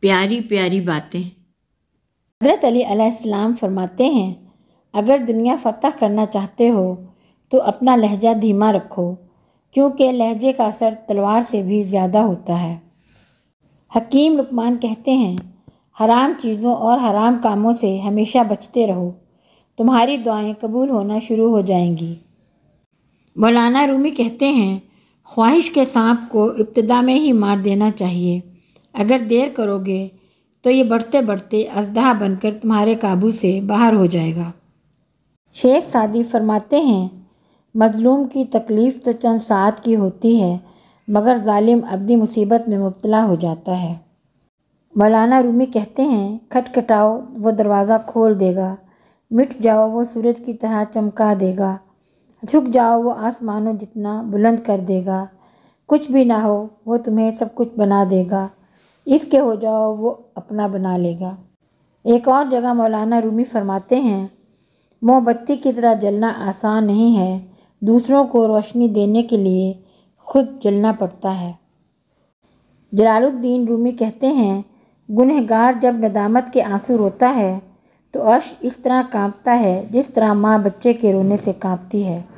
प्यारी प्यारी बातें हजरत अलीसम फरमाते हैं अगर दुनिया फतह करना चाहते हो तो अपना लहजा धीमा रखो क्योंकि लहजे का असर तलवार से भी ज़्यादा होता है हकीम लुकमान कहते हैं हराम चीज़ों और हराम कामों से हमेशा बचते रहो तुम्हारी दुआएं कबूल होना शुरू हो जाएंगी मौलाना रूमी कहते हैं ख्वाहिश के सांप को इब्तदा में ही मार देना चाहिए अगर देर करोगे तो ये बढ़ते बढ़ते अजदहा बनकर तुम्हारे काबू से बाहर हो जाएगा शेख सादी फरमाते हैं मजलूम की तकलीफ़ तो चंद सात की होती है मगर ालिम अपनी मुसीबत में मुबतला हो जाता है मौलाना रूमी कहते हैं खटखटाओ वो दरवाज़ा खोल देगा मिट जाओ वो सूरज की तरह चमका देगा झुक जाओ वो आसमानों जितना बुलंद कर देगा कुछ भी ना हो वो तुम्हें सब कुछ बना देगा इसके हो जाओ वो अपना बना लेगा एक और जगह मौलाना रूमी फरमाते हैं मोमबत्ती की तरह जलना आसान नहीं है दूसरों को रोशनी देने के लिए खुद जलना पड़ता है जलालुद्दीन रूमी कहते हैं गुनहगार जब नदामत के आंसू रोता है तो अर्श इस तरह कांपता है जिस तरह माँ बच्चे के रोने से कांपती है